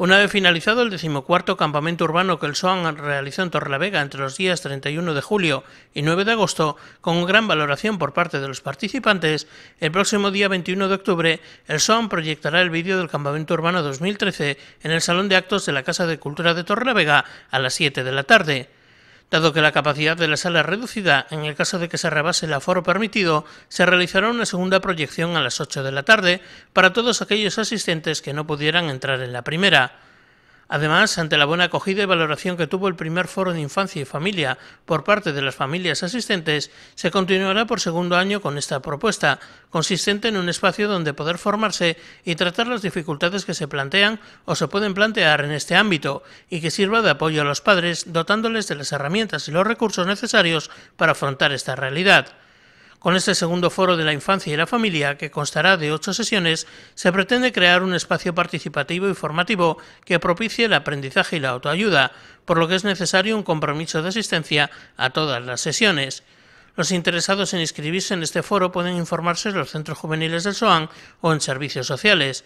Una vez finalizado el decimocuarto campamento urbano que el SOAM realizó en Torrelavega entre los días 31 de julio y 9 de agosto, con gran valoración por parte de los participantes, el próximo día 21 de octubre el SOAM proyectará el vídeo del campamento urbano 2013 en el Salón de Actos de la Casa de Cultura de Torrelavega a las 7 de la tarde. Dado que la capacidad de la sala es reducida, en el caso de que se rebase el aforo permitido, se realizará una segunda proyección a las 8 de la tarde para todos aquellos asistentes que no pudieran entrar en la primera. Además, ante la buena acogida y valoración que tuvo el primer foro de infancia y familia por parte de las familias asistentes, se continuará por segundo año con esta propuesta, consistente en un espacio donde poder formarse y tratar las dificultades que se plantean o se pueden plantear en este ámbito, y que sirva de apoyo a los padres dotándoles de las herramientas y los recursos necesarios para afrontar esta realidad. Con este segundo foro de la infancia y la familia, que constará de ocho sesiones, se pretende crear un espacio participativo y formativo que propicie el aprendizaje y la autoayuda, por lo que es necesario un compromiso de asistencia a todas las sesiones. Los interesados en inscribirse en este foro pueden informarse en los centros juveniles del SOAN o en servicios sociales.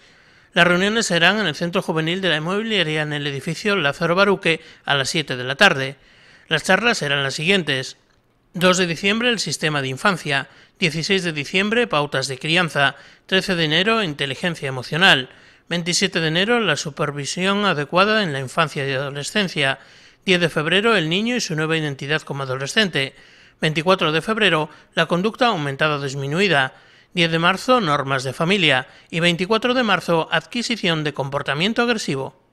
Las reuniones serán en el Centro Juvenil de la Inmobiliaria en el edificio Lázaro Baruque a las 7 de la tarde. Las charlas serán las siguientes. 2 de diciembre el sistema de infancia, 16 de diciembre pautas de crianza, 13 de enero inteligencia emocional, 27 de enero la supervisión adecuada en la infancia y adolescencia, 10 de febrero el niño y su nueva identidad como adolescente, 24 de febrero la conducta aumentada o disminuida, 10 de marzo normas de familia y 24 de marzo adquisición de comportamiento agresivo.